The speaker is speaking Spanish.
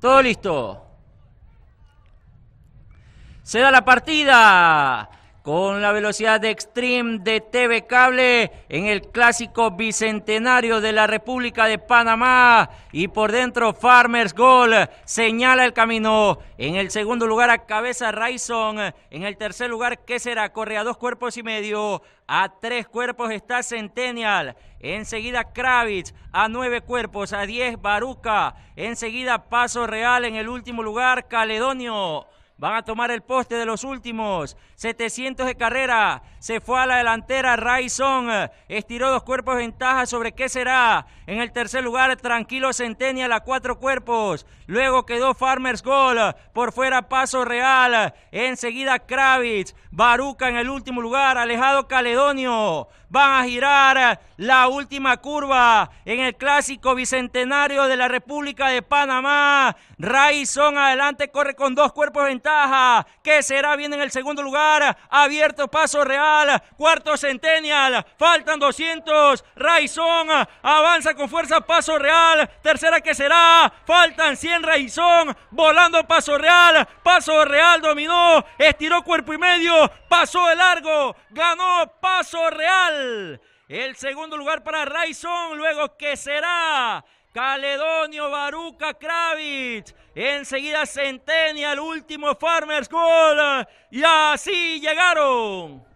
Todo listo. Se da la partida con la velocidad de Extreme de TV Cable en el clásico bicentenario de la República de Panamá. Y por dentro, Farmers Gol señala el camino. En el segundo lugar, a cabeza Raison. En el tercer lugar, ¿qué será? Corre a dos cuerpos y medio. A tres cuerpos está Centennial. Enseguida Kravitz a nueve cuerpos. A diez Baruca. Enseguida Paso Real en el último lugar. Caledonio. Van a tomar el poste de los últimos. 700 de carrera se fue a la delantera. Raison eh, estiró dos cuerpos de ventaja sobre qué será. En el tercer lugar, tranquilo Centennial a cuatro cuerpos. Luego quedó Farmers Gol. Eh, por fuera, Paso Real. Eh, enseguida, Kravitz. Baruca en el último lugar. Alejado Caledonio. Van a girar la última curva en el clásico bicentenario de la República de Panamá. Raison adelante corre con dos cuerpos ventaja. ¿Qué será? Viene en el segundo lugar. Abierto Paso Real cuarto centennial, faltan 200, Raison avanza con fuerza Paso Real, tercera que será, faltan 100 Raizón, volando Paso Real, Paso Real dominó, estiró cuerpo y medio, pasó de largo, ganó Paso Real. El segundo lugar para Raizón, luego que será Caledonio Baruca Kravitz. Enseguida Centennial, último Farmers Goal. Y así llegaron.